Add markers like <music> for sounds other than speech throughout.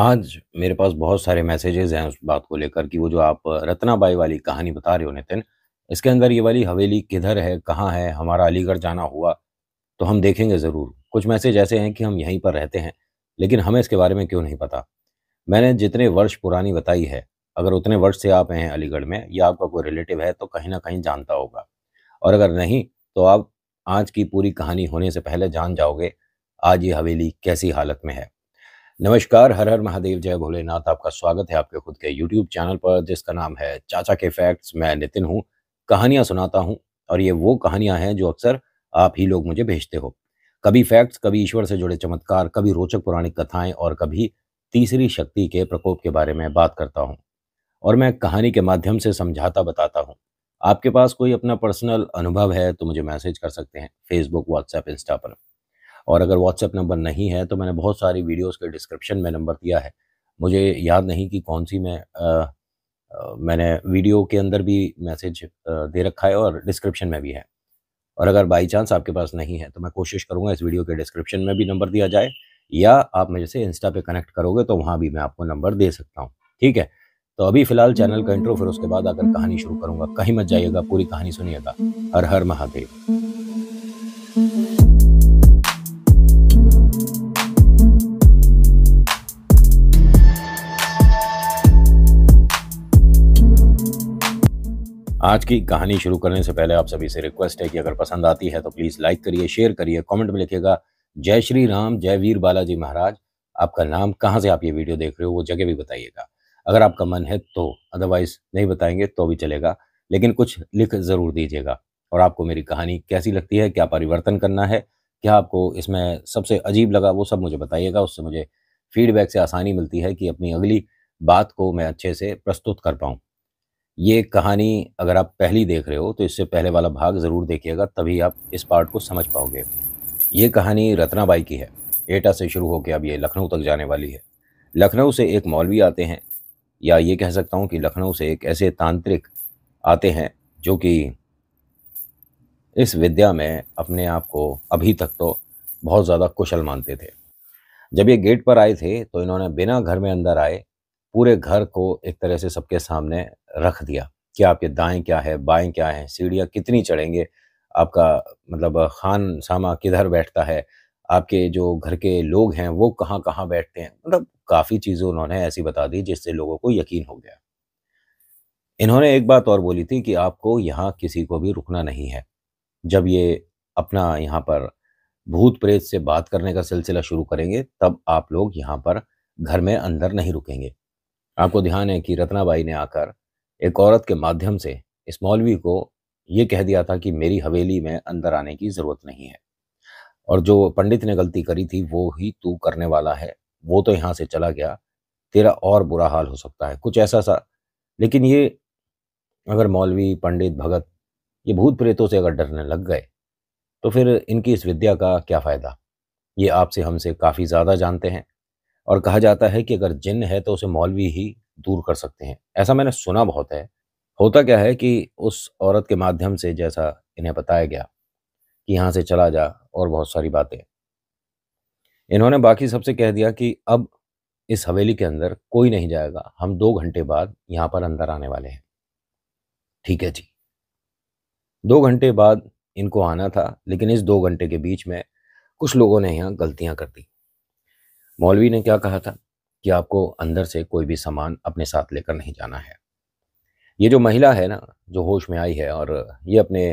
आज मेरे पास बहुत सारे मैसेजेस हैं उस बात को लेकर कि वो जो आप रत्नाबाई वाली कहानी बता रहे हो नितिन इसके अंदर ये वाली हवेली किधर है कहाँ है हमारा अलीगढ़ जाना हुआ तो हम देखेंगे ज़रूर कुछ मैसेज ऐसे हैं कि हम यहीं पर रहते हैं लेकिन हमें इसके बारे में क्यों नहीं पता मैंने जितने वर्ष पुरानी बताई है अगर उतने वर्ष से आप हैं अलीगढ़ में या आपका कोई रिलेटिव है तो कहीं ना कहीं जानता होगा और अगर नहीं तो आप आज की पूरी कहानी होने से पहले जान जाओगे आज ये हवेली कैसी हालत में है नमस्कार हर हर महादेव जय भोलेनाथ आपका स्वागत है आपके खुद के YouTube चैनल पर जिसका नाम है चाचा के फैक्ट्स मैं नितिन हूँ कहानियाँ सुनाता हूँ और ये वो कहानियाँ हैं जो अक्सर आप ही लोग मुझे भेजते हो कभी फैक्ट्स कभी ईश्वर से जुड़े चमत्कार कभी रोचक पौराणिक कथाएं और कभी तीसरी शक्ति के प्रकोप के बारे में बात करता हूँ और मैं कहानी के माध्यम से समझाता बताता हूँ आपके पास कोई अपना पर्सनल अनुभव है तो मुझे मैसेज कर सकते हैं फेसबुक व्हाट्सएप इंस्टा पर और अगर व्हाट्सएप नंबर नहीं है तो मैंने बहुत सारी वीडियोस के डिस्क्रिप्शन में नंबर दिया है मुझे याद नहीं कि कौन सी मैं आ, आ, मैंने वीडियो के अंदर भी मैसेज दे रखा है और डिस्क्रिप्शन में भी है और अगर बाई चांस आपके पास नहीं है तो मैं कोशिश करूँगा इस वीडियो के डिस्क्रिप्शन में भी नंबर दिया जाए या आप मेरे से इंस्टा पे कनेक्ट करोगे तो वहाँ भी मैं आपको नंबर दे सकता हूँ ठीक है तो अभी फिलहाल चैनल का इंट्रो फिर उसके बाद आकर कहानी शुरू करूंगा कहीं मत जाइएगा पूरी कहानी सुनिएगा हर हर महादेव आज की कहानी शुरू करने से पहले आप सभी से रिक्वेस्ट है कि अगर पसंद आती है तो प्लीज़ लाइक करिए शेयर करिए कमेंट में लिखिएगा जय श्री राम जय वीर बालाजी महाराज आपका नाम कहाँ से आप ये वीडियो देख रहे हो वो जगह भी बताइएगा अगर आपका मन है तो अदरवाइज नहीं बताएंगे तो भी चलेगा लेकिन कुछ लिख ज़रूर दीजिएगा और आपको मेरी कहानी कैसी लगती है क्या परिवर्तन करना है क्या आपको इसमें सबसे अजीब लगा वो सब मुझे बताइएगा उससे मुझे फीडबैक से आसानी मिलती है कि अपनी अगली बात को मैं अच्छे से प्रस्तुत कर पाऊँ ये कहानी अगर आप पहली देख रहे हो तो इससे पहले वाला भाग ज़रूर देखिएगा तभी आप इस पार्ट को समझ पाओगे ये कहानी रत्नाबाई की है एटा से शुरू होकर अब ये लखनऊ तक जाने वाली है लखनऊ से एक मौलवी आते हैं या ये कह सकता हूँ कि लखनऊ से एक ऐसे तांत्रिक आते हैं जो कि इस विद्या में अपने आप को अभी तक तो बहुत ज़्यादा कुशल मानते थे जब ये गेट पर आए थे तो इन्होंने बिना घर में अंदर आए पूरे घर को एक तरह से सबके सामने रख दिया कि आपके दाएं क्या है बाएं क्या है सीढ़ियाँ कितनी चढ़ेंगे आपका मतलब खान सामा किधर बैठता है आपके जो घर के लोग हैं वो कहाँ कहाँ बैठते हैं मतलब काफ़ी चीज़ें उन्होंने ऐसी बता दी जिससे लोगों को यकीन हो गया इन्होंने एक बात और बोली थी कि आपको यहाँ किसी को भी रुकना नहीं है जब ये अपना यहाँ पर भूत प्रेत से बात करने का सिलसिला शुरू करेंगे तब आप लोग यहाँ पर घर में अंदर नहीं रुकेंगे आपको ध्यान है कि रत्नाबाई ने आकर एक औरत के माध्यम से इस मौलवी को ये कह दिया था कि मेरी हवेली में अंदर आने की ज़रूरत नहीं है और जो पंडित ने गलती करी थी वो ही तू करने वाला है वो तो यहाँ से चला गया तेरा और बुरा हाल हो सकता है कुछ ऐसा सा लेकिन ये अगर मौलवी पंडित भगत ये भूत प्रेतों से अगर डरने लग गए तो फिर इनकी इस विद्या का क्या फ़ायदा ये आपसे हमसे काफ़ी ज़्यादा जानते हैं और कहा जाता है कि अगर जिन है तो उसे मौलवी ही दूर कर सकते हैं ऐसा मैंने सुना बहुत है होता क्या है कि उस औरत के माध्यम से जैसा इन्हें बताया गया कि यहाँ से चला जा और बहुत सारी बातें इन्होंने बाकी सबसे कह दिया कि अब इस हवेली के अंदर कोई नहीं जाएगा हम दो घंटे बाद यहाँ पर अंदर आने वाले हैं ठीक है जी दो घंटे बाद इनको आना था लेकिन इस दो घंटे के बीच में कुछ लोगों ने यहाँ गलतियाँ कर दी मौलवी ने क्या कहा था कि आपको अंदर से कोई भी सामान अपने साथ लेकर नहीं जाना है ये जो महिला है ना जो होश में आई है और ये अपने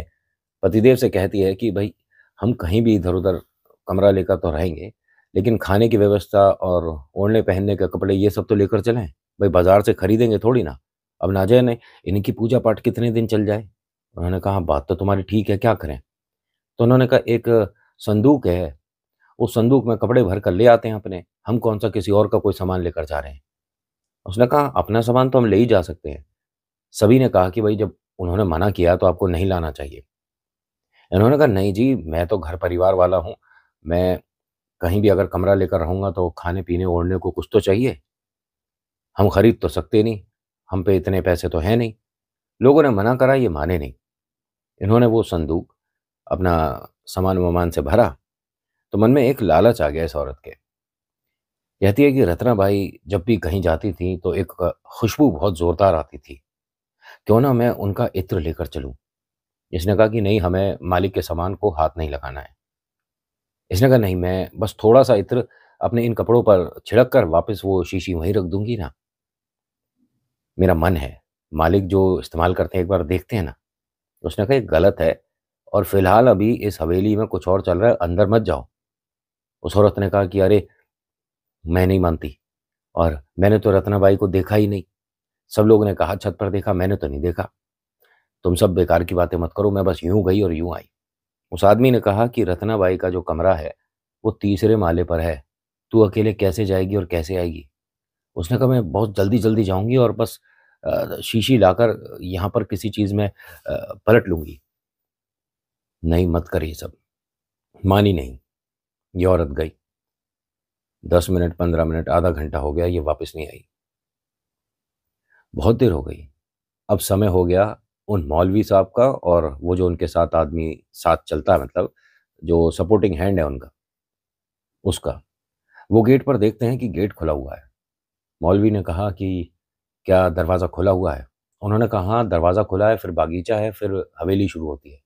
पतिदेव से कहती है कि भाई हम कहीं भी इधर उधर कमरा लेकर तो रहेंगे लेकिन खाने की व्यवस्था और ओढ़ने पहनने के कपड़े ये सब तो लेकर चलें भाई बाज़ार से खरीदेंगे थोड़ी ना अब नाजय ने इनकी पूजा पाठ कितने दिन चल जाए उन्होंने कहा बात तो तुम्हारी ठीक है क्या करें तो उन्होंने कहा एक संदूक है उस संदूक में कपड़े भर कर ले आते हैं अपने हम कौन सा किसी और का कोई सामान लेकर जा रहे हैं उसने कहा अपना सामान तो हम ले ही जा सकते हैं सभी ने कहा कि भाई जब उन्होंने मना किया तो आपको नहीं लाना चाहिए इन्होंने कहा नहीं जी मैं तो घर परिवार वाला हूँ मैं कहीं भी अगर कमरा लेकर रहूँगा तो खाने पीने ओढ़ने को कुछ तो चाहिए हम खरीद तो सकते नहीं हम पे इतने पैसे तो हैं नहीं लोगों ने मना करा ये माने नहीं इन्होंने वो संदूक अपना सामान वामान से भरा तो मन में एक लालच आ गया इस औरत के कहती है कि रत्ना भाई जब भी कहीं जाती थी तो एक खुशबू बहुत ज़ोरदार आती थी क्यों ना मैं उनका इत्र लेकर चलूं इसने कहा कि नहीं हमें मालिक के सामान को हाथ नहीं लगाना है इसने कहा नहीं मैं बस थोड़ा सा इत्र अपने इन कपड़ों पर छिड़क कर वापस वो शीशी वहीं रख दूंगी ना मेरा मन है मालिक जो इस्तेमाल करते हैं एक बार देखते हैं ना उसने कहा गलत है और फिलहाल अभी इस हवेली में कुछ और चल रहा है अंदर मत जाओ उस औरत ने कहा कि अरे मैं नहीं मानती और मैंने तो रत्नाबाई को देखा ही नहीं सब लोगों ने कहा छत पर देखा मैंने तो नहीं देखा तुम सब बेकार की बातें मत करो मैं बस यूं गई और यूं आई उस आदमी ने कहा कि रत्नाबाई का जो कमरा है वो तीसरे माले पर है तू अकेले कैसे जाएगी और कैसे आएगी उसने कहा मैं बहुत जल्दी जल्दी जाऊंगी और बस शीशी लाकर यहाँ पर किसी चीज़ में पलट लूंगी नहीं मत कर ये सब मानी नहीं ये औरत गई दस मिनट पंद्रह मिनट आधा घंटा हो गया ये वापस नहीं आई बहुत देर हो गई अब समय हो गया उन मौलवी साहब का और वो जो उनके साथ आदमी साथ चलता है मतलब जो सपोर्टिंग हैंड है उनका उसका वो गेट पर देखते हैं कि गेट खुला हुआ है मौलवी ने कहा कि क्या दरवाज़ा खुला हुआ है उन्होंने कहा हाँ दरवाज़ा खुला है फिर बागीचा है फिर हवेली शुरू होती है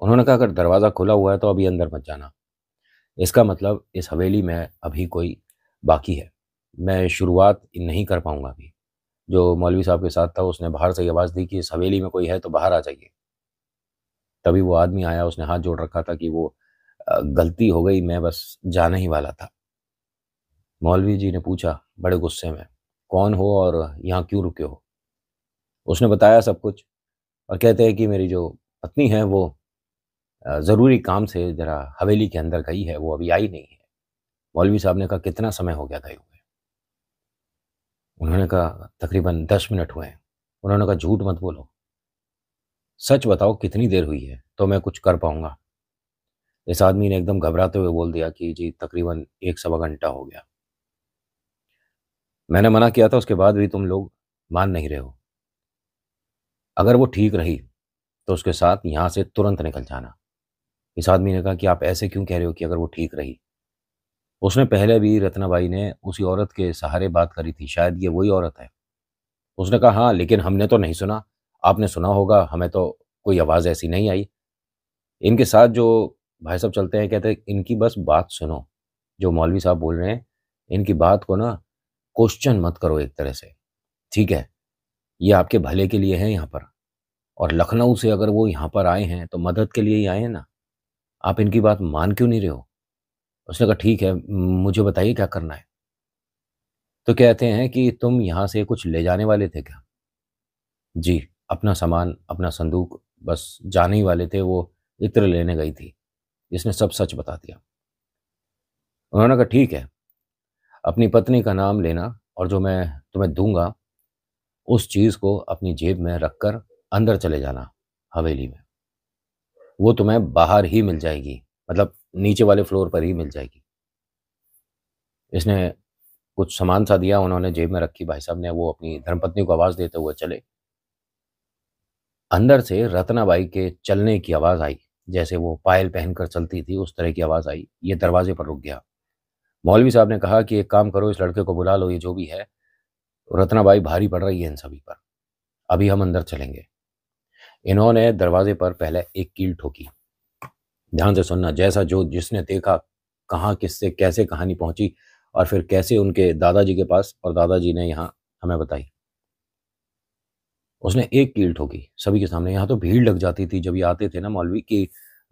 उन्होंने कहा अगर दरवाज़ा खुला हुआ है तो अभी अंदर मत जाना इसका मतलब इस हवेली में अभी कोई बाकी है मैं शुरुआत नहीं कर पाऊँगा अभी जो मौलवी साहब के साथ था उसने बाहर से आवाज़ दी कि इस हवेली में कोई है तो बाहर आ जाइए तभी वो आदमी आया उसने हाथ जोड़ रखा था कि वो गलती हो गई मैं बस जाने ही वाला था मौलवी जी ने पूछा बड़े गुस्से में कौन हो और यहाँ क्यों रुके हो उसने बताया सब कुछ और कहते हैं कि मेरी जो पत्नी है वो ज़रूरी काम से ज़रा हवेली के अंदर गई है वो अभी आई नहीं है मौलवी साहब ने कहा कितना समय हो गया गए हुए उन्होंने कहा तकरीबन दस मिनट हुए हैं उन्होंने कहा झूठ मत बोलो सच बताओ कितनी देर हुई है तो मैं कुछ कर पाऊंगा इस आदमी ने एकदम घबराते हुए बोल दिया कि जी तकरीबन एक सवा घंटा हो गया मैंने मना किया था उसके बाद भी तुम लोग मान नहीं रहे हो अगर वो ठीक रही तो उसके साथ यहाँ से तुरंत निकल जाना इस आदमी ने कहा कि आप ऐसे क्यों कह रहे हो कि अगर वो ठीक रही उसने पहले भी रत्नाबाई ने उसी औरत के सहारे बात करी थी शायद ये वही औरत है उसने कहा हाँ लेकिन हमने तो नहीं सुना आपने सुना होगा हमें तो कोई आवाज़ ऐसी नहीं आई इनके साथ जो भाई साहब चलते हैं कहते हैं इनकी बस बात सुनो जो मौलवी साहब बोल रहे हैं इनकी बात को ना क्वेश्चन मत करो एक तरह से ठीक है ये आपके भले के लिए हैं यहाँ पर और लखनऊ से अगर वो यहाँ पर आए हैं तो मदद के लिए ही आए हैं ना आप इनकी बात मान क्यों नहीं रहे हो उसने कहा ठीक है मुझे बताइए क्या करना है तो कहते हैं कि तुम यहां से कुछ ले जाने वाले थे क्या जी अपना सामान अपना संदूक बस जाने ही वाले थे वो इत्र लेने गई थी जिसने सब सच बता दिया उन्होंने कहा ठीक है अपनी पत्नी का नाम लेना और जो मैं तुम्हें दूंगा उस चीज़ को अपनी जेब में रखकर अंदर चले जाना हवेली में वो तुम्हें बाहर ही मिल जाएगी मतलब नीचे वाले फ्लोर पर ही मिल जाएगी इसने कुछ सामान सा दिया उन्होंने जेब में रखी भाई साहब ने वो अपनी धर्मपत्नी को आवाज़ देते हुए चले अंदर से रत्नाबाई के चलने की आवाज़ आई जैसे वो पायल पहनकर चलती थी उस तरह की आवाज़ आई ये दरवाजे पर रुक गया मौलवी साहब ने कहा कि एक काम करो इस लड़के को बुला लो ये जो भी है रत्नाबाई भारी पड़ रही है इन सभी पर अभी हम अंदर चलेंगे इन्होंने दरवाजे पर पहले एक कील ठोकी ध्यान से सुनना जैसा जो जिसने देखा कहाँ किससे कैसे कहानी पहुंची और फिर कैसे उनके दादाजी के पास और दादाजी ने यहाँ हमें बताई उसने एक कील ठोकी सभी के सामने यहाँ तो भीड़ लग जाती थी जब ये आते थे ना मौलवी कि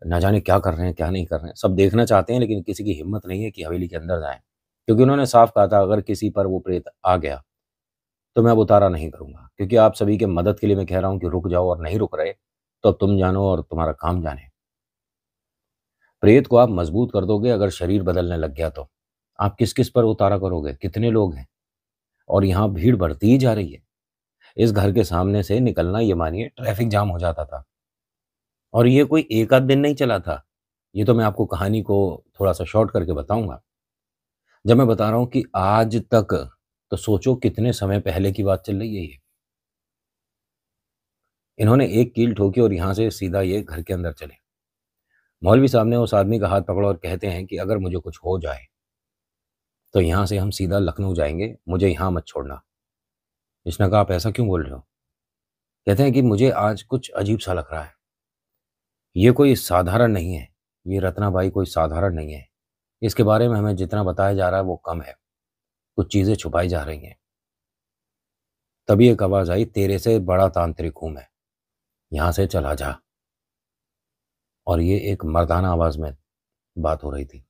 ना जाने क्या कर रहे हैं क्या नहीं कर रहे हैं सब देखना चाहते हैं लेकिन किसी की हिम्मत नहीं है कि हवेली के अंदर जाए क्योंकि उन्होंने साफ कहा था अगर किसी पर वो प्रेत आ गया तो मैं अब उतारा नहीं करूंगा क्योंकि आप सभी के मदद के लिए मैं कह रहा हूं कि रुक जाओ और नहीं रुक रहे तो अब तुम जानो और तुम्हारा काम जाने प्रेत को आप मजबूत कर दोगे अगर शरीर बदलने लग गया तो आप किस किस पर उतारा करोगे कितने लोग हैं और यहाँ भीड़ बढ़ती ही जा रही है इस घर के सामने से निकलना ये मानिए ट्रैफिक जाम हो जाता था और ये कोई एक आध दिन नहीं चला था ये तो मैं आपको कहानी को थोड़ा सा शॉर्ट करके बताऊंगा जब मैं बता रहा हूं कि आज तक तो सोचो कितने समय पहले की बात चल रही है ये इन्होंने एक कील ठोकी और यहाँ से सीधा ये घर के अंदर चले मौलवी साहब ने उस आदमी का हाथ पकड़ा और कहते हैं कि अगर मुझे कुछ हो जाए तो यहाँ से हम सीधा लखनऊ जाएंगे मुझे यहाँ मत छोड़ना इसने कहा आप ऐसा क्यों बोल रहे हो कहते हैं कि मुझे आज कुछ अजीब सा लग रहा है ये कोई साधारण नहीं है ये रत्नाबाई कोई साधारण नहीं है इसके बारे में हमें जितना बताया जा रहा है वो कम है कुछ चीज़ें छुपाई जा रही हैं तभी एक आवाज़ आई तेरे से बड़ा तांत्रिक हूं मैं यहां से चला जा और ये एक मर्दाना आवाज़ में बात हो रही थी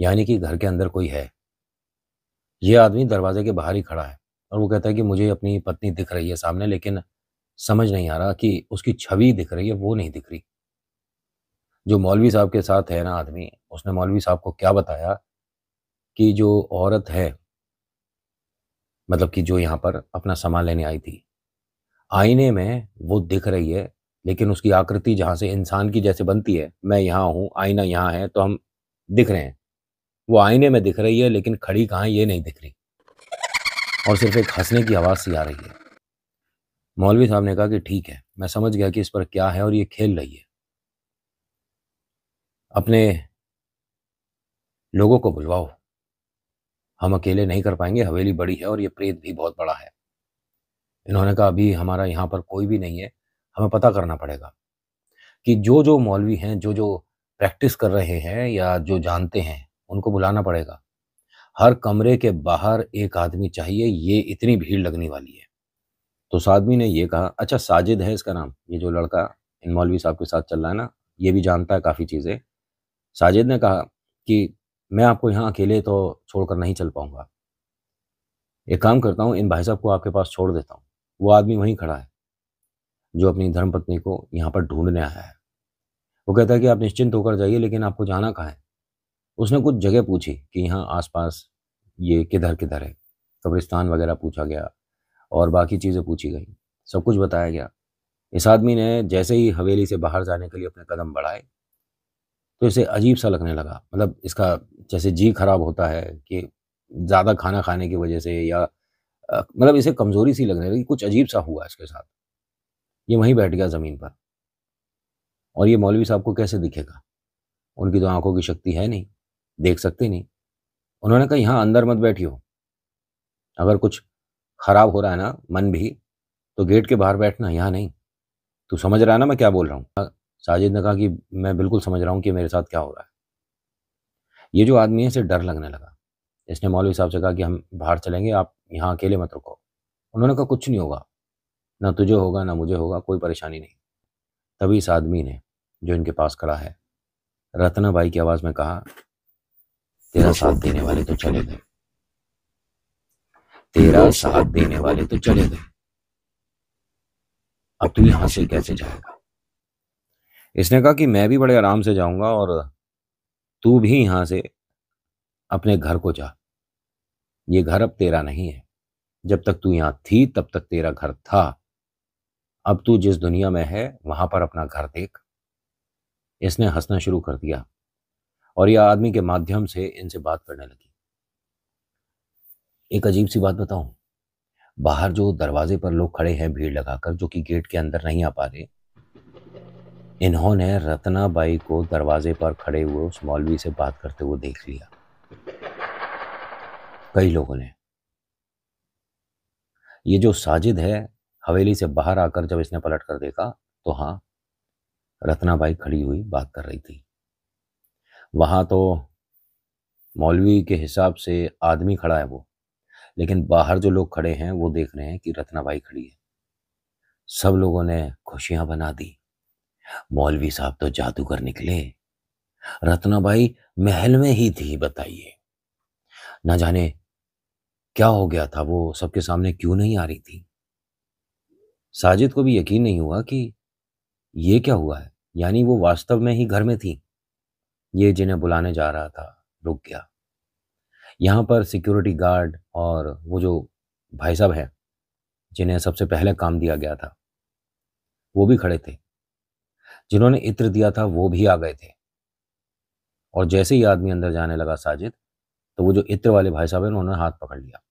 यानी कि घर के अंदर कोई है ये आदमी दरवाजे के बाहर ही खड़ा है और वो कहता है कि मुझे अपनी पत्नी दिख रही है सामने लेकिन समझ नहीं आ रहा कि उसकी छवि दिख रही है वो नहीं दिख रही जो मौलवी साहब के साथ है ना आदमी उसने मौलवी साहब को क्या बताया कि जो औरत है मतलब कि जो यहाँ पर अपना सामान लेने आई थी आईने में वो दिख रही है लेकिन उसकी आकृति जहाँ से इंसान की जैसे बनती है मैं यहाँ हूँ आईना यहाँ है तो हम दिख रहे हैं वो आईने में दिख रही है लेकिन खड़ी कहाँ ये नहीं दिख रही और सिर्फ एक हंसने की आवाज़ सी आ रही है मौलवी साहब ने कहा कि ठीक है मैं समझ गया कि इस पर क्या है और ये खेल रही है अपने लोगों को बुलवाओ हम अकेले नहीं कर पाएंगे हवेली बड़ी है और ये प्रेत भी बहुत बड़ा है इन्होंने कहा अभी हमारा यहाँ पर कोई भी नहीं है हमें पता करना पड़ेगा कि जो जो मौलवी हैं जो जो प्रैक्टिस कर रहे हैं या जो जानते हैं उनको बुलाना पड़ेगा हर कमरे के बाहर एक आदमी चाहिए ये इतनी भीड़ लगने वाली है तो उस आदमी ने ये कहा अच्छा साजिद है इसका नाम ये जो लड़का इन मौलवी साहब के साथ चल रहा है ना ये भी जानता है काफ़ी चीज़ें साजिद ने कहा कि मैं आपको यहाँ अकेले तो छोड़कर नहीं चल पाऊंगा एक काम करता हूँ इन भाई साहब को आपके पास छोड़ देता हूँ वो आदमी वहीं खड़ा है जो अपनी धर्मपत्नी को यहाँ पर ढूंढने आया है वो कहता है कि आप निश्चिंत होकर जाइए लेकिन आपको जाना कहाँ है उसने कुछ जगह पूछी कि यहाँ आसपास ये किधर किधर है कब्रिस्तान वगैरह पूछा गया और बाकी चीज़ें पूछी गई सब कुछ बताया गया इस आदमी ने जैसे ही हवेली से बाहर जाने के लिए अपने कदम बढ़ाए तो इसे अजीब सा लगने लगा मतलब इसका जैसे जी खराब होता है कि ज़्यादा खाना खाने की वजह से या मतलब इसे कमज़ोरी सी लगने लगी कुछ अजीब सा हुआ इसके साथ ये वहीं बैठ गया ज़मीन पर और ये मौलवी साहब को कैसे दिखेगा उनकी तो आंखों की शक्ति है नहीं देख सकते नहीं उन्होंने कहा यहाँ अंदर मत बैठी हो अगर कुछ खराब हो रहा है ना मन भी तो गेट के बाहर बैठना यहाँ नहीं तू समझ रहा है ना मैं क्या बोल रहा हूँ साजिद ने कहा कि मैं बिल्कुल समझ रहा हूँ कि मेरे साथ क्या हो रहा है ये जो आदमी है इसे डर लगने लगा इसने मौलवी साहब से कहा कि हम बाहर चलेंगे आप यहाँ अकेले मत रुको उन्होंने कहा कुछ नहीं होगा ना तुझे होगा ना मुझे होगा कोई परेशानी नहीं तभी इस आदमी ने जो इनके पास खड़ा है रत्ना बाई की आवाज़ में कहा तेरा साथ देने वाले तो चले गए तेरा साथ देने वाले तो चले गए अब तू यहां से कैसे जाएगा इसने कहा कि मैं भी बड़े आराम से जाऊंगा और तू भी यहां से अपने घर को जा ये घर अब तेरा नहीं है जब तक तू यहाँ थी तब तक तेरा घर था अब तू जिस दुनिया में है वहां पर अपना घर देख इसने हंसना शुरू कर दिया और यह आदमी के माध्यम से इनसे बात करने लगी एक अजीब सी बात बताऊं बाहर जो दरवाजे पर लोग खड़े हैं भीड़ लगाकर जो कि गेट के अंदर नहीं आ पा रहे इन्होंने रत्नाबाई को दरवाजे पर खड़े हुए उस मौलवी से बात करते हुए देख लिया कई लोगों ने ये जो साजिद है हवेली से बाहर आकर जब इसने पलट कर देखा तो हाँ रत्नाबाई खड़ी हुई बात कर रही थी वहां तो मौलवी के हिसाब से आदमी खड़ा है वो लेकिन बाहर जो लोग खड़े हैं वो देख रहे हैं कि रत्नाबाई खड़ी है सब लोगों ने खुशियां बना दी मौलवी साहब तो जादूगर निकले रत्नाबाई महल में ही थी बताइए ना जाने क्या हो गया था वो सबके सामने क्यों नहीं आ रही थी साजिद को भी यकीन नहीं हुआ कि ये क्या हुआ है यानी वो वास्तव में ही घर में थी ये जिन्हें बुलाने जा रहा था रुक गया यहाँ पर सिक्योरिटी गार्ड और वो जो भाई साहब हैं जिन्हें सबसे पहले काम दिया गया था वो भी खड़े थे जिन्होंने इत्र दिया था वो भी आ गए थे और जैसे ही आदमी अंदर जाने लगा साजिद तो वो जो इत्र वाले भाई साहब हैं उन्होंने हाथ पकड़ लिया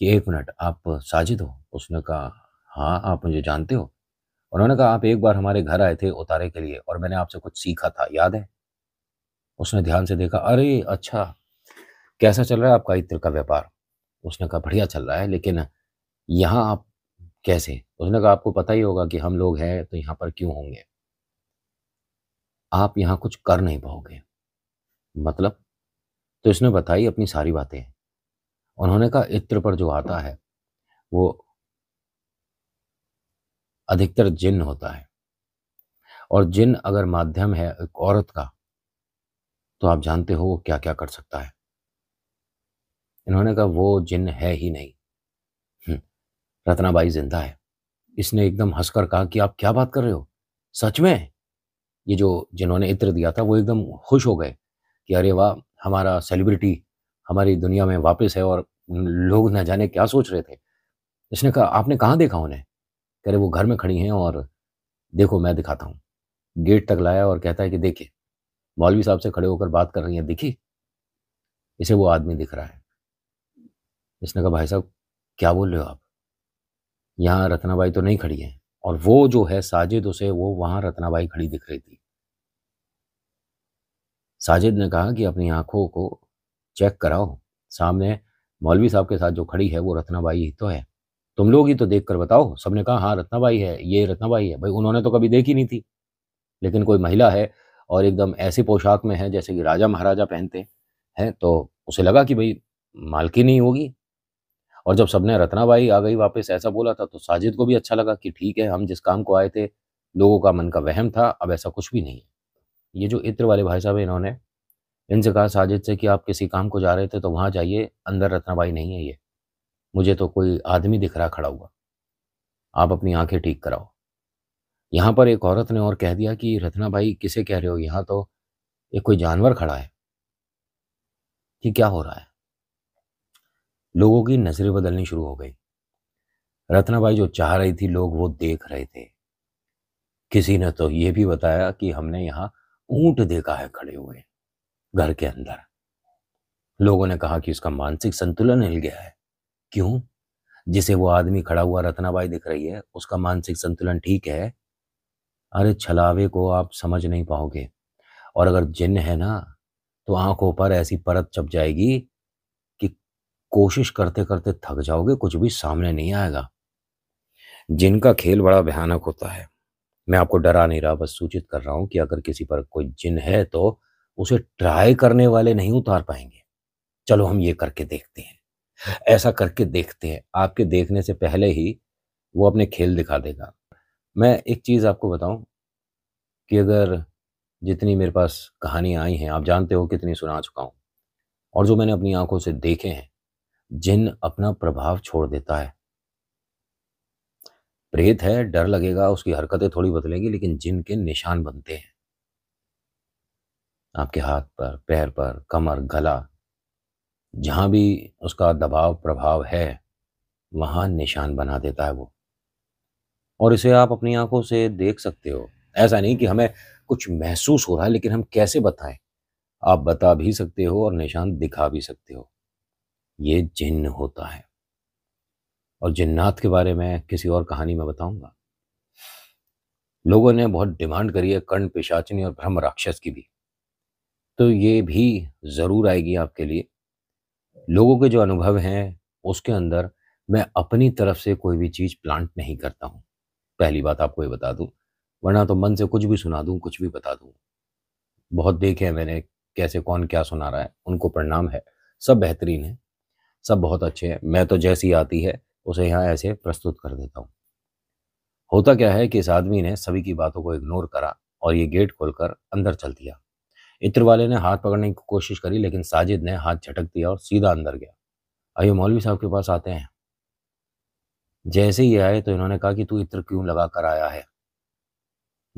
कि एक मिनट आप साजिद हो उसने कहा हाँ आप मुझे जानते हो उन्होंने कहा आप एक बार हमारे घर आए थे उतारे के लिए और मैंने आपसे कुछ सीखा था याद है उसने ध्यान से देखा अरे अच्छा कैसा चल रहा है आपका इत्र का व्यापार उसने कहा बढ़िया चल रहा है लेकिन यहाँ आप कैसे उसने कहा आपको पता ही होगा कि हम लोग हैं तो यहाँ पर क्यों होंगे आप यहां कुछ कर नहीं पाओगे मतलब तो इसने बताई अपनी सारी बातें उन्होंने कहा इत्र पर जो आता है वो अधिकतर जिन होता है और जिन अगर माध्यम है एक औरत का तो आप जानते हो वो क्या क्या कर सकता है इन्होंने कहा वो जिन है ही नहीं हम्म, रत्नाबाई जिंदा है इसने एकदम हंसकर कहा कि आप क्या बात कर रहे हो सच में ये जो जिन्होंने इत्र दिया था वो एकदम खुश हो गए कि अरे वाह हमारा सेलिब्रिटी हमारी दुनिया में वापस है और लोग न जाने क्या सोच रहे थे इसने कहा आपने कहाँ देखा उन्हें कह रहे वो घर में खड़ी हैं और देखो मैं दिखाता हूँ गेट तक लाया और कहता है कि देखिए मौलवी साहब से खड़े होकर बात कर रही हैं दिखी इसे वो आदमी दिख रहा है इसने कहा भाई साहब क्या बोल रहे हो आप यहाँ रत्नाबाई तो नहीं खड़ी हैं और वो जो है साजिद उसे वो वहाँ रत्नाबाई खड़ी दिख रही थी साजिद ने कहा कि अपनी आंखों को चेक कराओ सामने मौलवी साहब के साथ जो खड़ी है वो रत्नाबाई ही तो है तुम लोग ही तो देख कर बताओ सबने कहा हाँ रत्नाबाई है ये रत्नाबाई है भाई उन्होंने तो कभी देखी नहीं थी लेकिन कोई महिला है और एकदम ऐसी पोशाक में है जैसे कि राजा महाराजा पहनते हैं तो उसे लगा कि भाई मालकी नहीं होगी और जब सबने रत्नाबाई आ गई वापस ऐसा बोला था तो साजिद को भी अच्छा लगा कि ठीक है हम जिस काम को आए थे लोगों का मन का वहम था अब ऐसा कुछ भी नहीं है ये जो इत्र वाले भाई साहब इन्होंने इनसे कहा साजिद से कि आप किसी काम को जा रहे थे तो वहाँ जाइए अंदर रत्नाबाई नहीं है ये मुझे तो कोई आदमी दिख रहा खड़ा हुआ आप अपनी आंखें ठीक कराओ यहाँ पर एक औरत ने और कह दिया कि रत्ना भाई किसे कह रहे हो यहाँ तो एक कोई जानवर खड़ा है कि क्या हो रहा है लोगों की नज़रें बदलनी शुरू हो गई रत्नाबाई जो चाह रही थी लोग वो देख रहे थे किसी ने तो ये भी बताया कि हमने यहाँ ऊंट देखा है खड़े हुए घर के अंदर लोगों ने कहा कि उसका मानसिक संतुलन हिल गया है क्यों जिसे वो आदमी खड़ा हुआ रत्नाबाई दिख रही है उसका मानसिक संतुलन ठीक है अरे छलावे को आप समझ नहीं पाओगे और अगर जिन्न है ना तो आंखों पर ऐसी परत चप जाएगी कोशिश करते करते थक जाओगे कुछ भी सामने नहीं आएगा जिनका खेल बड़ा भयानक होता है मैं आपको डरा नहीं रहा बस सूचित कर रहा हूं कि अगर किसी पर कोई जिन है तो उसे ट्राई करने वाले नहीं उतार पाएंगे चलो हम ये करके देखते हैं ऐसा करके देखते हैं आपके देखने से पहले ही वो अपने खेल दिखा देगा मैं एक चीज़ आपको बताऊं कि अगर जितनी मेरे पास कहानियां आई हैं आप जानते हो कितनी सुना चुका हूं और जो मैंने अपनी आंखों से देखे हैं जिन अपना प्रभाव छोड़ देता है प्रेत है डर लगेगा उसकी हरकतें थोड़ी बदलेंगी लेकिन जिन के निशान बनते हैं आपके हाथ पर पैर पर कमर गला जहां भी उसका दबाव प्रभाव है वहां निशान बना देता है वो और इसे आप अपनी आंखों से देख सकते हो ऐसा नहीं कि हमें कुछ महसूस हो रहा है लेकिन हम कैसे बताएं आप बता भी सकते हो और निशान दिखा भी सकते हो ये जिन्न होता है और जिन्नात के बारे में किसी और कहानी में बताऊंगा लोगों ने बहुत डिमांड करी है कर्ण पिशाचनी और ब्रह्म राक्षस की भी तो ये भी ज़रूर आएगी आपके लिए लोगों के जो अनुभव हैं उसके अंदर मैं अपनी तरफ से कोई भी चीज़ प्लांट नहीं करता हूँ पहली बात आपको ये बता दूं वरना तो मन से कुछ भी सुना दूं कुछ भी बता दूं बहुत देखे हैं मैंने कैसे कौन क्या सुना रहा है उनको प्रणाम है सब बेहतरीन है सब बहुत अच्छे हैं मैं तो जैसी आती है उसे यहाँ ऐसे प्रस्तुत कर देता हूँ होता क्या है कि इस आदमी ने सभी की बातों को इग्नोर करा और ये गेट खोलकर अंदर चल दिया इत्र वाले ने हाथ पकड़ने की कोशिश करी लेकिन साजिद ने हाथ झटक दिया और सीधा अंदर गया आइए मौलवी साहब के पास आते हैं जैसे ही आए तो इन्होंने कहा कि तू इत्र क्यों लगा कर आया है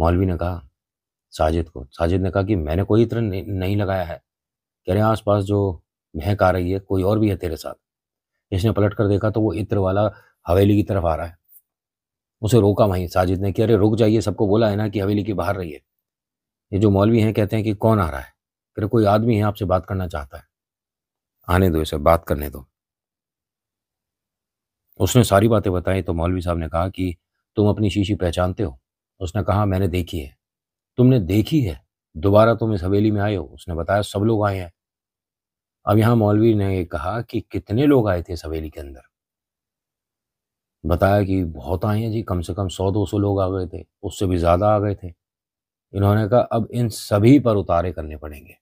मौलवी ने कहा साजिद को साजिद ने कहा कि मैंने कोई इत्र नहीं लगाया है कह रहे आसपास जो महक आ रही है कोई और भी है तेरे साथ इसने पलट कर देखा तो वो इत्र वाला हवेली की तरफ आ रहा है उसे रोका वहीं साजिद ने कि अरे रुक जाइए सबको बोला है ना कि हवेली के बाहर रहिए ये जो मौलवी हैं कहते हैं कि कौन आ रहा है फिर कोई आदमी है आपसे बात करना चाहता है आने दो इसे बात करने दो उसने सारी बातें बताई तो मौलवी साहब ने कहा कि तुम अपनी शीशी पहचानते हो उसने कहा मैंने देखी है तुमने देखी है दोबारा तुम इस हवेली में आए हो उसने बताया सब लोग आए हैं अब यहां मौलवी ने ये कहा कि कितने लोग आए थे सवेली के अंदर बताया कि बहुत आए हैं जी कम से कम सौ दो सौ लोग आ गए थे उससे भी ज़्यादा आ गए थे इन्होंने कहा अब इन सभी पर उतारे करने पड़ेंगे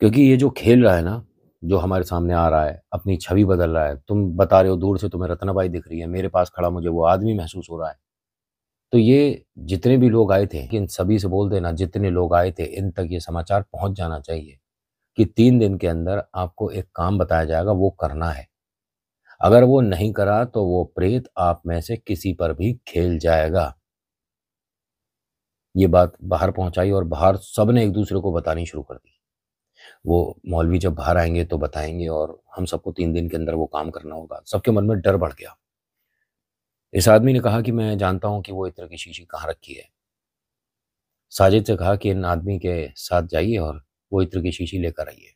क्योंकि ये जो खेल रहा है ना जो हमारे सामने आ रहा है अपनी छवि बदल रहा है तुम बता रहे हो दूर से तुम्हें रत्नाबाई दिख रही है मेरे पास खड़ा मुझे वो आदमी महसूस हो रहा है तो ये जितने भी लोग आए थे इन सभी से बोल देना जितने लोग आए थे इन तक ये समाचार पहुंच जाना चाहिए कि तीन दिन के अंदर आपको एक काम बताया जाएगा वो करना है अगर वो नहीं करा तो वो प्रेत आप में से किसी पर भी खेल जाएगा ये बात बाहर पहुंचाई और बाहर सबने एक दूसरे को बतानी शुरू कर दी वो मौलवी जब बाहर आएंगे तो बताएंगे और हम सबको तीन दिन के अंदर वो काम करना होगा सबके मन में डर बढ़ गया इस आदमी ने कहा कि मैं जानता हूं कि वो इत्र की शीशी कहाँ रखी है साजिद से कहा कि इन आदमी के साथ जाइए और वो इत्र की शीशी लेकर आइए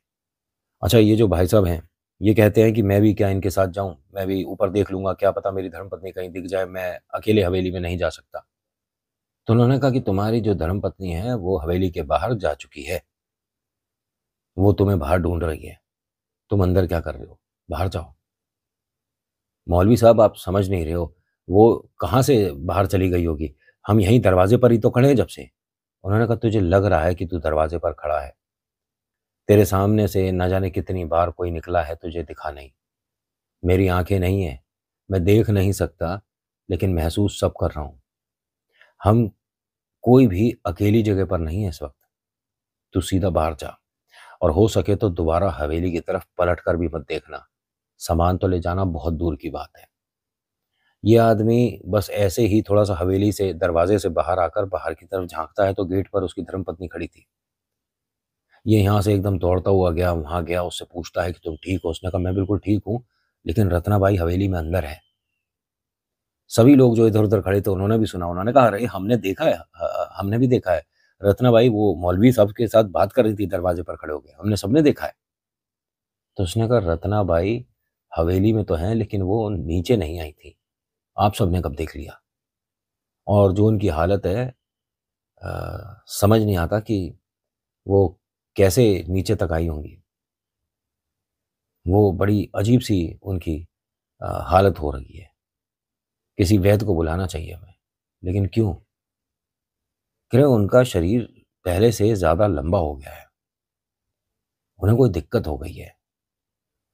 अच्छा ये जो भाई साहब हैं ये कहते हैं कि मैं भी क्या इनके साथ जाऊं मैं भी ऊपर देख लूंगा क्या पता मेरी धर्मपत्नी कहीं दिख जाए मैं अकेले हवेली में नहीं जा सकता तो उन्होंने कहा कि तुम्हारी जो धर्मपत्नी है वो हवेली के बाहर जा चुकी है वो तुम्हें बाहर ढूंढ रही है तुम अंदर क्या कर रहे हो बाहर जाओ मौलवी साहब आप समझ नहीं रहे हो वो कहाँ से बाहर चली गई होगी हम यहीं दरवाजे पर ही तो खड़े हैं जब से उन्होंने कहा तुझे लग रहा है कि तू दरवाजे पर खड़ा है तेरे सामने से ना जाने कितनी बार कोई निकला है तुझे दिखा नहीं मेरी आंखें नहीं हैं मैं देख नहीं सकता लेकिन महसूस सब कर रहा हूँ हम कोई भी अकेली जगह पर नहीं है इस वक्त तू सीधा बाहर जा और हो सके तो दोबारा हवेली की तरफ पलट कर भी मत देखना सामान तो ले जाना बहुत दूर की बात है ये आदमी बस ऐसे ही थोड़ा सा हवेली से दरवाजे से बाहर आकर बाहर की तरफ झांकता है तो गेट पर उसकी धर्मपत्नी खड़ी थी ये यहाँ से एकदम दौड़ता हुआ गया वहाँ गया उससे पूछता है कि तुम ठीक हो उसने कहा मैं बिल्कुल ठीक हूँ लेकिन रत्नाबाई हवेली में अंदर है सभी लोग जो इधर उधर खड़े थे उन्होंने भी सुना उन्होंने कहा अरे हमने देखा है हमने भी देखा है रत्नाबाई वो मौलवी साहब के साथ बात कर रही थी दरवाजे पर खड़े हो गए हमने सबने देखा है तो उसने कहा रत्ना भाई हवेली में तो हैं लेकिन वो नीचे नहीं आई थी आप सबने कब देख लिया और जो उनकी हालत है आ, समझ नहीं आता कि वो कैसे नीचे तक आई होंगी वो बड़ी अजीब सी उनकी हालत हो रही है किसी वैद्य को बुलाना चाहिए हमें लेकिन क्यों क्यों उनका शरीर पहले से ज़्यादा लंबा हो गया है उन्हें कोई दिक्कत हो गई है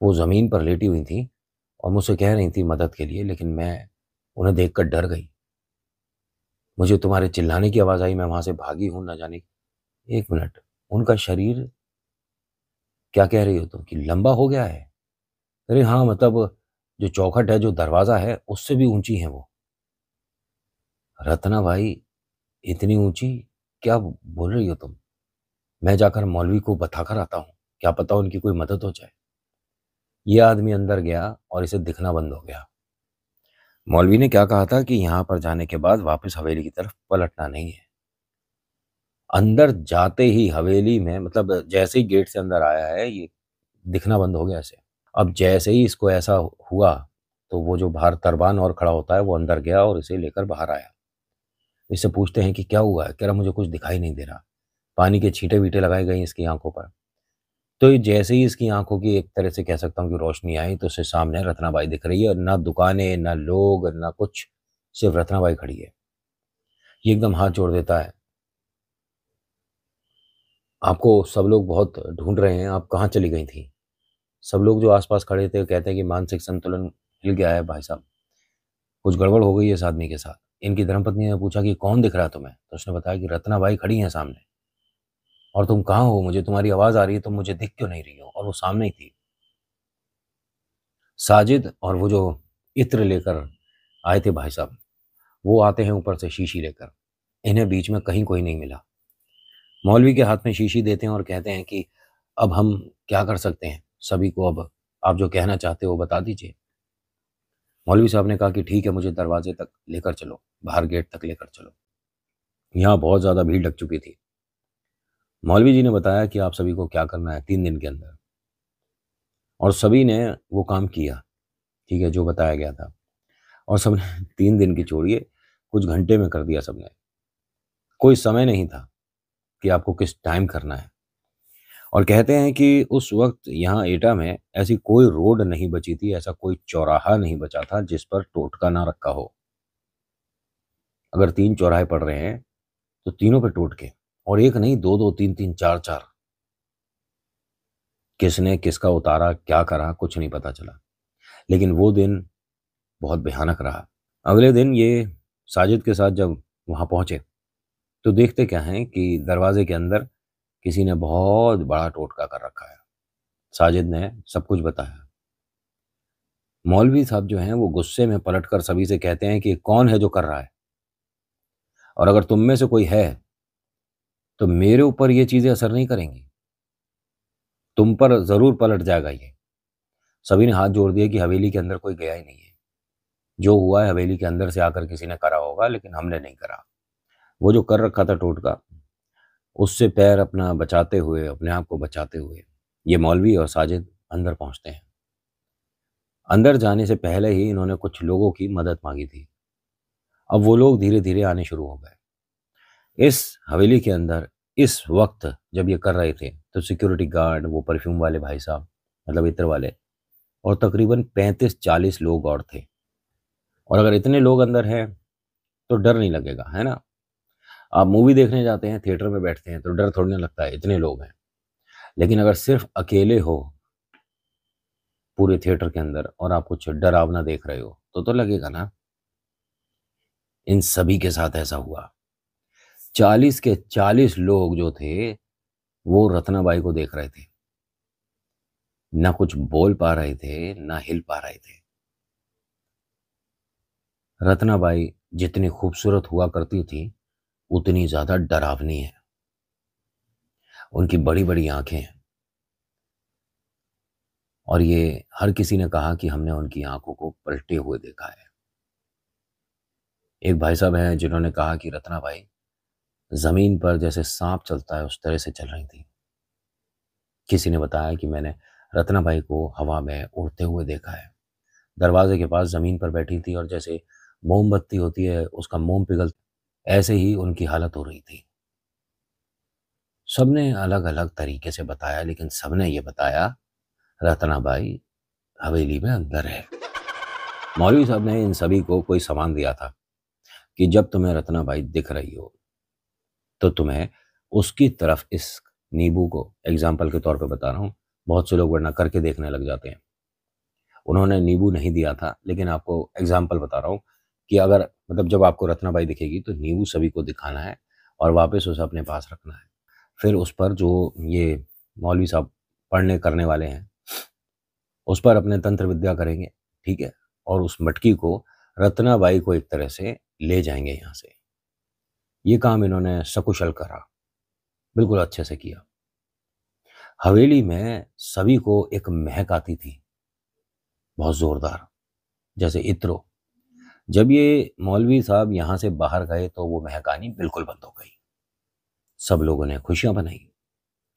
वो ज़मीन पर लेटी हुई थी और मुझसे कह रही थी मदद के लिए लेकिन मैं उन्हें देखकर डर गई मुझे तुम्हारे चिल्लाने की आवाज़ आई मैं वहाँ से भागी हूँ ना जाने एक मिनट उनका शरीर क्या कह रही हो तुम तो? कि लंबा हो गया है अरे हाँ मतलब जो चौखट है जो दरवाज़ा है उससे भी ऊंची है वो रत्ना भाई इतनी ऊंची क्या बोल रही हो तुम मैं जाकर मौलवी को बताकर आता हूँ क्या पता उनकी कोई मदद हो जाए ये आदमी अंदर गया और इसे दिखना बंद हो गया मौलवी ने क्या कहा था कि यहाँ पर जाने के बाद वापस हवेली की तरफ पलटना नहीं है अंदर जाते ही हवेली में मतलब जैसे ही गेट से अंदर आया है ये दिखना बंद हो गया ऐसे अब जैसे ही इसको ऐसा हुआ तो वो जो बाहर तरबान और खड़ा होता है वो अंदर गया और इसे लेकर बाहर आया इससे पूछते हैं कि क्या हुआ है कह रहा मुझे कुछ दिखाई नहीं दे रहा पानी के छीटे वीटे लगाए गए इसकी आंखों पर तो ये जैसे ही इसकी आंखों की एक तरह से कह सकता हूँ कि रोशनी आई तो उसे सामने रत्नाबाई दिख रही है और ना दुकानें ना लोग ना कुछ सिर्फ रत्नाबाई खड़ी है ये एकदम हाथ जोड़ देता है आपको सब लोग बहुत ढूंढ रहे हैं आप कहाँ चली गई थी सब लोग जो आसपास खड़े थे कहते हैं कि मानसिक संतुलन हिल गया है भाई साहब कुछ गड़बड़ हो गई है इस आदमी के साथ इनकी धर्मपत्नी ने पूछा कि कौन दिख रहा तुम्हें तो उसने बताया कि रत्ना भाई खड़ी हैं सामने और तुम कहाँ हो मुझे तुम्हारी आवाज़ आ रही है तुम मुझे दिख क्यों नहीं रही हो और वो सामने ही थी साजिद और वो जो इत्र लेकर आए थे भाई साहब वो आते हैं ऊपर से शीशी लेकर इन्हें बीच में कहीं कोई नहीं मिला मौलवी के हाथ में शीशी देते हैं और कहते हैं कि अब हम क्या कर सकते हैं सभी को अब आप जो कहना चाहते हो बता दीजिए मौलवी साहब ने कहा कि ठीक है मुझे दरवाजे तक लेकर चलो बाहर गेट तक लेकर चलो यहाँ बहुत ज़्यादा भीड़ लग चुकी थी मौलवी जी ने बताया कि आप सभी को क्या करना है तीन दिन के अंदर और सभी ने वो काम किया ठीक है जो बताया गया था और ने <laughs> तीन दिन की छोड़िए कुछ घंटे में कर दिया सबने कोई समय नहीं था कि आपको किस टाइम करना है और कहते हैं कि उस वक्त यहाँ एटा में ऐसी कोई रोड नहीं बची थी ऐसा कोई चौराहा नहीं बचा था जिस पर टोटका ना रखा हो अगर तीन चौराहे पड़ रहे हैं तो तीनों पे टोटके और एक नहीं दो दो तीन तीन चार चार किसने किसका उतारा क्या करा कुछ नहीं पता चला लेकिन वो दिन बहुत भयानक रहा अगले दिन ये साजिद के साथ जब वहाँ पहुँचे तो देखते क्या हैं कि दरवाजे के अंदर किसी ने बहुत बड़ा टोटका कर रखा है साजिद ने सब कुछ बताया मौलवी साहब जो हैं वो गुस्से में पलट कर सभी से कहते हैं कि कौन है जो कर रहा है और अगर तुम में से कोई है तो मेरे ऊपर ये चीज़ें असर नहीं करेंगी तुम पर ज़रूर पलट जाएगा ये सभी ने हाथ जोड़ दिया कि हवेली के अंदर कोई गया ही नहीं है जो हुआ है हवेली के अंदर से आकर किसी ने करा होगा लेकिन हमने नहीं करा वो जो कर रखा था टोटका उससे पैर अपना बचाते हुए अपने आप को बचाते हुए ये मौलवी और साजिद अंदर पहुंचते हैं अंदर जाने से पहले ही इन्होंने कुछ लोगों की मदद मांगी थी अब वो लोग धीरे धीरे आने शुरू हो गए इस हवेली के अंदर इस वक्त जब ये कर रहे थे तो सिक्योरिटी गार्ड वो परफ्यूम वाले भाई साहब मतलब इतर वाले और तकरीबन पैंतीस चालीस लोग और थे और अगर इतने लोग अंदर हैं तो डर नहीं लगेगा है ना आप मूवी देखने जाते हैं थिएटर में बैठते हैं तो डर थोड़ी ना लगता है इतने लोग हैं लेकिन अगर सिर्फ अकेले हो पूरे थिएटर के अंदर और आप कुछ डरावना देख रहे हो तो तो लगेगा ना इन सभी के साथ ऐसा हुआ चालीस के चालीस लोग जो थे वो रत्नाबाई को देख रहे थे ना कुछ बोल पा रहे थे ना हिल पा रहे थे रत्नाबाई जितनी खूबसूरत हुआ करती थी उतनी ज़्यादा डरावनी है उनकी बड़ी बड़ी आंखें हैं और ये हर किसी ने कहा कि हमने उनकी आंखों को पलटे हुए देखा है एक भाई साहब हैं जिन्होंने कहा कि रत्ना भाई ज़मीन पर जैसे सांप चलता है उस तरह से चल रही थी किसी ने बताया कि मैंने रत्ना भाई को हवा में उड़ते हुए देखा है दरवाजे के पास ज़मीन पर बैठी थी और जैसे मोमबत्ती होती है उसका मोम पिघल ऐसे ही उनकी हालत हो रही थी सबने अलग अलग तरीके से बताया लेकिन सबने ये बताया रतना बाई हवेली में अंदर है मौलवी साहब ने इन सभी को कोई सामान दिया था कि जब तुम्हें रत्ना बाई दिख रही हो तो तुम्हें उसकी तरफ इस नींबू को एग्जाम्पल के तौर पर बता रहा हूँ बहुत से लोग वरना करके देखने लग जाते हैं उन्होंने नींबू नहीं दिया था लेकिन आपको एग्जाम्पल बता रहा हूँ कि अगर मतलब जब आपको रत्नाबाई दिखेगी तो नींबू सभी को दिखाना है और वापस उसे अपने पास रखना है फिर उस पर जो ये मौलवी साहब पढ़ने करने वाले हैं उस पर अपने तंत्र विद्या करेंगे ठीक है और उस मटकी को रत्नाबाई को एक तरह से ले जाएंगे यहाँ से ये काम इन्होंने सकुशल करा बिल्कुल अच्छे से किया हवेली में सभी को एक महक आती थी बहुत जोरदार जैसे इत्रो जब ये मौलवी साहब यहाँ से बाहर गए तो वो महकानी बिल्कुल बंद हो गई सब लोगों ने खुशियाँ बनाई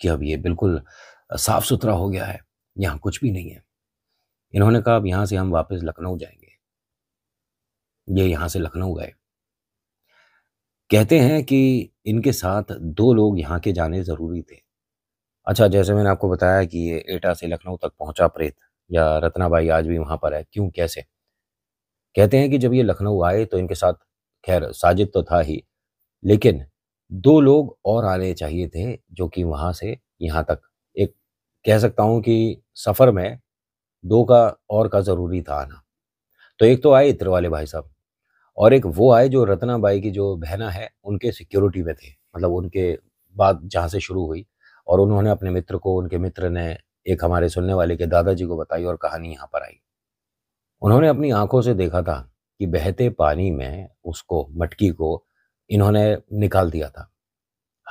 कि अब ये बिल्कुल साफ सुथरा हो गया है यहाँ कुछ भी नहीं है इन्होंने कहा अब यहाँ से हम वापस लखनऊ जाएंगे ये यहाँ से लखनऊ गए कहते हैं कि इनके साथ दो लोग यहाँ के जाने ज़रूरी थे अच्छा जैसे मैंने आपको बताया कि ये एटा से लखनऊ तक पहुँचा प्रेत या रत्नाबाई आज भी वहाँ पर है क्यों कैसे कहते हैं कि जब ये लखनऊ आए तो इनके साथ खैर साजिद तो था ही लेकिन दो लोग और आने चाहिए थे जो कि वहाँ से यहाँ तक एक कह सकता हूँ कि सफ़र में दो का और का ज़रूरी था आना तो एक तो आए इत्र वाले भाई साहब और एक वो आए जो रत्ना बाई की जो बहना है उनके सिक्योरिटी में थे मतलब उनके बात जहाँ से शुरू हुई और उन्होंने अपने मित्र को उनके मित्र ने एक हमारे सुनने वाले के दादाजी को बताई और कहानी यहाँ पर आई उन्होंने अपनी आंखों से देखा था कि बहते पानी में उसको मटकी को इन्होंने निकाल दिया था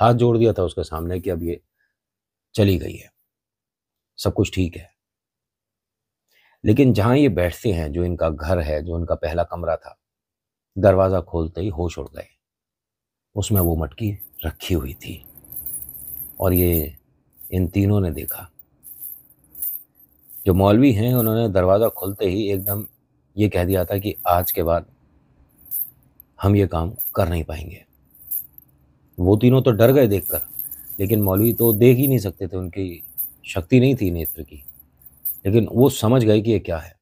हाथ जोड़ दिया था उसके सामने कि अब ये चली गई है सब कुछ ठीक है लेकिन जहां ये बैठते हैं जो इनका घर है जो इनका पहला कमरा था दरवाज़ा खोलते ही होश उड़ गए उसमें वो मटकी रखी हुई थी और ये इन तीनों ने देखा जो मौलवी हैं उन्होंने दरवाज़ा खोलते ही एकदम ये कह दिया था कि आज के बाद हम ये काम कर नहीं पाएंगे वो तीनों तो डर गए देखकर लेकिन मौलवी तो देख ही नहीं सकते थे उनकी शक्ति नहीं थी नेत्र की लेकिन वो समझ गए कि ये क्या है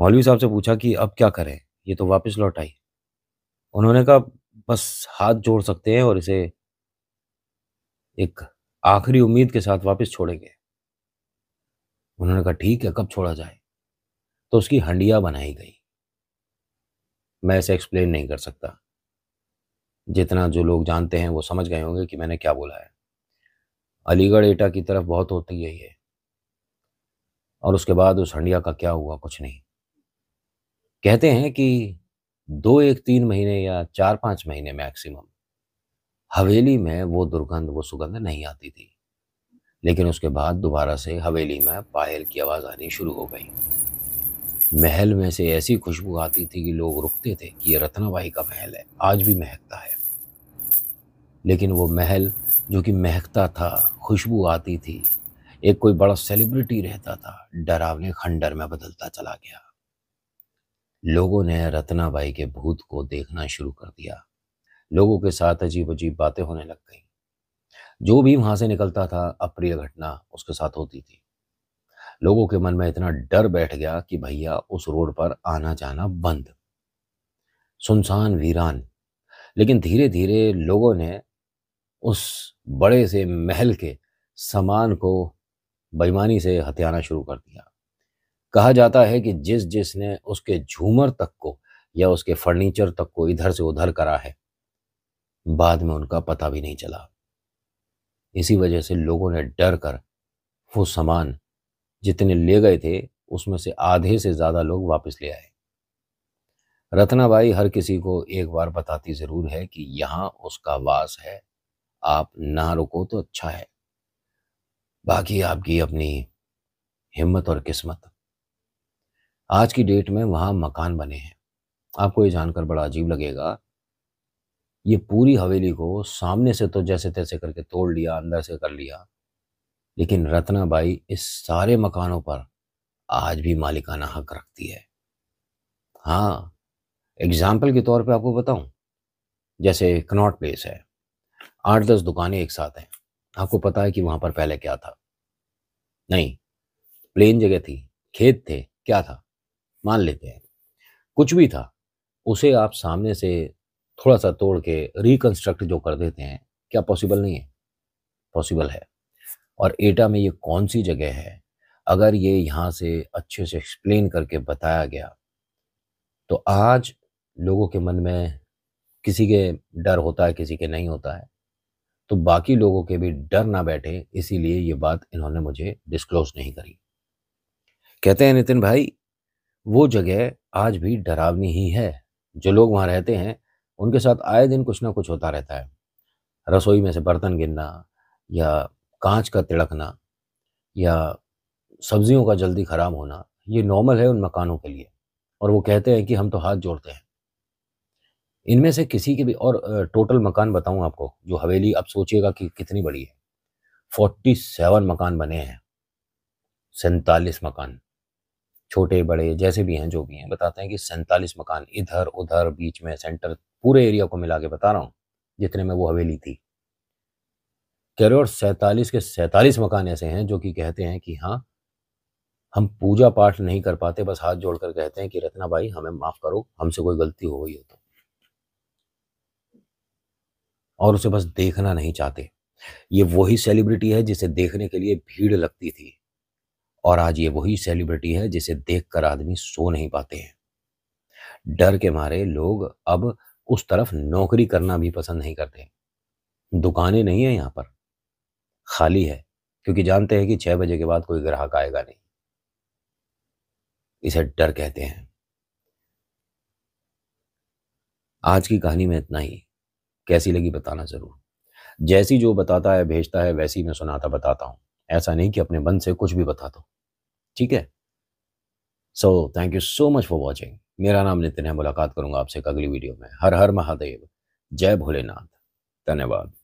मौलवी साहब से पूछा कि अब क्या करें ये तो वापस लौट आई उन्होंने कहा बस हाथ जोड़ सकते हैं और इसे एक आखिरी उम्मीद के साथ वापस छोड़ेंगे उन्होंने कहा ठीक है कब छोड़ा जाए तो उसकी हंडिया बनाई गई मैं ऐसे एक्सप्लेन नहीं कर सकता जितना जो लोग जानते हैं वो समझ गए होंगे कि मैंने क्या बोला है अलीगढ़ एटा की तरफ बहुत होती यही है और उसके बाद उस हंडिया का क्या हुआ कुछ नहीं कहते हैं कि दो एक तीन महीने या चार पांच महीने मैक्सिमम हवेली में वो दुर्गंध वो सुगंध नहीं आती थी लेकिन उसके बाद दोबारा से हवेली में पायल की आवाज़ आनी शुरू हो गई महल में से ऐसी खुशबू आती थी कि लोग रुकते थे कि ये रत्नाबाई का महल है आज भी महकता है लेकिन वो महल जो कि महकता था खुशबू आती थी एक कोई बड़ा सेलिब्रिटी रहता था डरावने खंडर में बदलता चला गया लोगों ने रत्नाबाई के भूत को देखना शुरू कर दिया लोगों के साथ अजीब अजीब बातें होने लग गई जो भी वहाँ से निकलता था अप्रिय घटना उसके साथ होती थी लोगों के मन में इतना डर बैठ गया कि भैया उस रोड पर आना जाना बंद सुनसान वीरान लेकिन धीरे धीरे लोगों ने उस बड़े से महल के सामान को बेईमानी से हथियाना शुरू कर दिया कहा जाता है कि जिस जिसने उसके झूमर तक को या उसके फर्नीचर तक को इधर से उधर करा है बाद में उनका पता भी नहीं चला इसी वजह से लोगों ने डर कर वो सामान जितने ले गए थे उसमें से आधे से ज़्यादा लोग वापस ले आए रत्नाबाई हर किसी को एक बार बताती ज़रूर है कि यहाँ उसका वास है आप ना रुको तो अच्छा है बाकी आपकी अपनी हिम्मत और किस्मत आज की डेट में वहाँ मकान बने हैं आपको ये जानकर बड़ा अजीब लगेगा ये पूरी हवेली को सामने से तो जैसे तैसे करके तोड़ लिया अंदर से कर लिया लेकिन रत्नाबाई इस सारे मकानों पर आज भी मालिकाना हक रखती है हाँ एग्जाम्पल के तौर पे आपको बताऊं जैसे कनॉट प्लेस है आठ दस दुकानें एक साथ हैं आपको पता है कि वहां पर पहले क्या था नहीं प्लेन जगह थी खेत थे क्या था मान लेते हैं कुछ भी था उसे आप सामने से थोड़ा सा तोड़ के रिकंस्ट्रक्ट जो कर देते हैं क्या पॉसिबल नहीं है पॉसिबल है और एटा में ये कौन सी जगह है अगर ये यहाँ से अच्छे से एक्सप्लेन करके बताया गया तो आज लोगों के मन में किसी के डर होता है किसी के नहीं होता है तो बाकी लोगों के भी डर ना बैठे इसीलिए ये बात इन्होंने मुझे डिस्क्लोज नहीं करी कहते हैं नितिन भाई वो जगह आज भी डरावनी ही है जो लोग वहाँ रहते हैं उनके साथ आए दिन कुछ ना कुछ होता रहता है रसोई में से बर्तन गिरना या कांच का तिड़कना या सब्जियों का जल्दी ख़राब होना ये नॉर्मल है उन मकानों के लिए और वो कहते हैं कि हम तो हाथ जोड़ते हैं इनमें से किसी के भी और टोटल मकान बताऊं आपको जो हवेली आप सोचिएगा कि कितनी बड़ी है फोर्टी सेवन मकान बने हैं सैतालीस मकान छोटे बड़े जैसे भी हैं जो भी हैं बताते हैं कि सैंतालीस मकान इधर उधर बीच में सेंटर पूरे एरिया को मिला के बता रहा हूँ जितने में वो हवेली थी कह रहे और सैंतालीस के सैंतालीस मकान ऐसे हैं जो कि कहते हैं कि हाँ हम पूजा पाठ नहीं कर पाते बस हाथ जोड़कर कहते हैं कि रत्ना भाई हमें माफ करो हमसे कोई गलती हो गई हो तो और उसे बस देखना नहीं चाहते ये वही सेलिब्रिटी है जिसे देखने के लिए भीड़ लगती थी और आज ये वही सेलिब्रिटी है जिसे देखकर आदमी सो नहीं पाते हैं डर के मारे लोग अब उस तरफ नौकरी करना भी पसंद नहीं करते दुकानें नहीं है यहाँ पर खाली है क्योंकि जानते हैं कि छह बजे के बाद कोई ग्राहक आएगा नहीं इसे डर कहते हैं आज की कहानी में इतना ही कैसी लगी बताना जरूर जैसी जो बताता है भेजता है वैसी मैं सुनाता बताता हूं ऐसा नहीं कि अपने मन से कुछ भी बताता हूं ठीक है so thank you so much for watching मेरा नाम नितिन है मुलाकात करूंगा आपसे अगली वीडियो में हर हर महादेव जय भोलेनाथ धन्यवाद